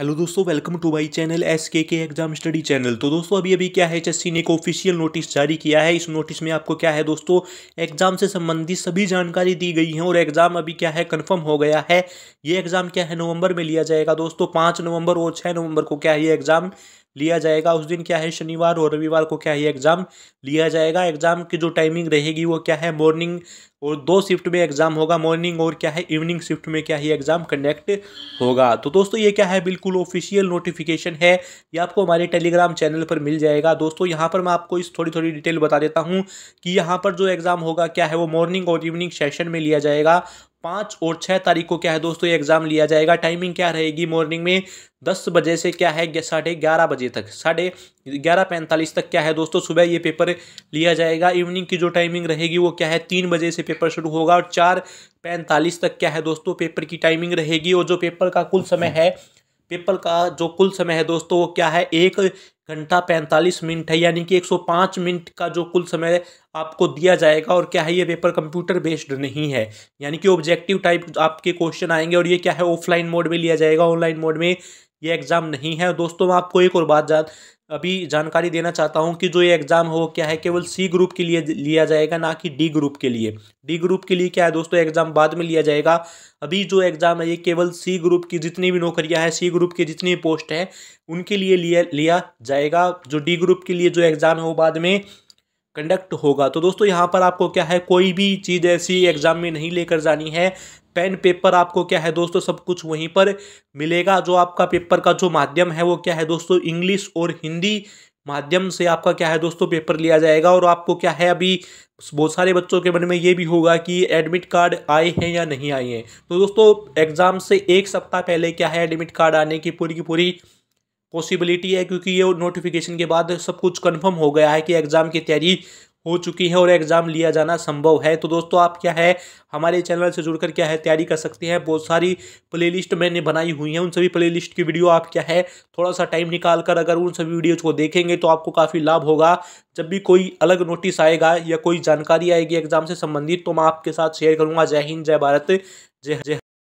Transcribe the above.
hello दोस्तों welcome to my channel S K K exam study channel तो दोस्तों अभी अभी क्या है एच ने एक ऑफिशियल नोटिस जारी किया है इस नोटिस में आपको क्या है दोस्तों एग्जाम से संबंधित सभी जानकारी दी गई है और एग्जाम अभी क्या है कंफर्म हो गया है ये एग्जाम क्या है नवंबर में लिया जाएगा दोस्तों पाँच नवंबर और छः नवंबर को क्या है ये एग्जाम लिया जाएगा उस दिन क्या है शनिवार और रविवार को क्या है एग्ज़ाम लिया जाएगा एग्ज़ाम की जो टाइमिंग रहेगी वो क्या है मॉर्निंग और दो शिफ्ट में एग्ज़ाम होगा मॉर्निंग और क्या है इवनिंग शिफ्ट में क्या है एग्ज़ाम कंडक्ट होगा तो दोस्तों ये क्या है बिल्कुल ऑफिशियल नोटिफिकेशन है ये आपको हमारे टेलीग्राम चैनल पर मिल जाएगा दोस्तों यहाँ पर मैं आपको इस थोड़ी थोड़ी डिटेल बता देता हूँ कि यहाँ पर जो एग्ज़ाम होगा क्या है वो मॉर्निंग और इवनिंग सेशन में लिया जाएगा पाँच और छः तारीख को क्या है दोस्तों ये एग्ज़ाम लिया जाएगा टाइमिंग क्या रहेगी मॉर्निंग में दस बजे से क्या है साढ़े ग्यारह बजे तक साढ़े ग्यारह पैंतालीस तक क्या है दोस्तों सुबह ये पेपर लिया जाएगा इवनिंग की जो टाइमिंग रहेगी वो क्या है तीन बजे से पेपर शुरू होगा और चार पैंतालीस तक क्या है दोस्तों पेपर की टाइमिंग रहेगी और जो पेपर का कुल समय है पेपर का जो कुल समय है दोस्तों वो क्या है एक घंटा पैंतालीस मिनट है यानी कि 105 मिनट का जो कुल समय आपको दिया जाएगा और क्या है ये पेपर कंप्यूटर बेस्ड नहीं है यानी कि ऑब्जेक्टिव टाइप आपके क्वेश्चन आएंगे और ये क्या है ऑफलाइन मोड में लिया जाएगा ऑनलाइन मोड में ये एग्ज़ाम नहीं है दोस्तों मैं आपको एक और बात अभी जानकारी देना चाहता हूँ कि जो ये एग्ज़ाम हो क्या है केवल सी ग्रुप के लिए लिया जाएगा ना कि डी ग्रुप के लिए डी ग्रुप के लिए क्या है दोस्तों एग्ज़ाम बाद में लिया जाएगा अभी जो एग्ज़ाम है ये केवल सी ग्रुप की जितनी भी नौकरियाँ हैं सी ग्रुप की जितनी पोस्ट हैं उनके लिए लिया लिया जाएगा जो डी ग्रुप के लिए जो एग्ज़ाम है वो बाद में कंडक्ट होगा तो दोस्तों यहाँ पर आपको क्या है कोई भी चीज़ ऐसी एग्ज़ाम में नहीं लेकर जानी है पेन पेपर आपको क्या है दोस्तों सब कुछ वहीं पर मिलेगा जो आपका पेपर का जो माध्यम है वो क्या है दोस्तों इंग्लिश और हिंदी माध्यम से आपका क्या है दोस्तों पेपर लिया जाएगा और आपको क्या है अभी बहुत सारे बच्चों के मन में ये भी होगा कि एडमिट कार्ड आए हैं या नहीं आए हैं तो दोस्तों एग्ज़ाम से एक सप्ताह पहले क्या है एडमिट कार्ड आने की पूरी की पूरी पॉसिबिलिटी है क्योंकि ये नोटिफिकेशन के बाद सब कुछ कंफर्म हो गया है कि एग्ज़ाम की तैयारी हो चुकी है और एग्ज़ाम लिया जाना संभव है तो दोस्तों आप क्या है हमारे चैनल से जुड़कर क्या है तैयारी कर सकते हैं बहुत सारी प्लेलिस्ट मैंने बनाई हुई हैं उन सभी प्लेलिस्ट की वीडियो आप क्या है थोड़ा सा टाइम निकाल कर अगर उन सभी वीडियोज़ को देखेंगे तो आपको काफ़ी लाभ होगा जब भी कोई अलग नोटिस आएगा या कोई जानकारी आएगी एग्ज़ाम से संबंधित तो मैं आपके साथ शेयर करूँगा जय हिंद जय भारत जय जय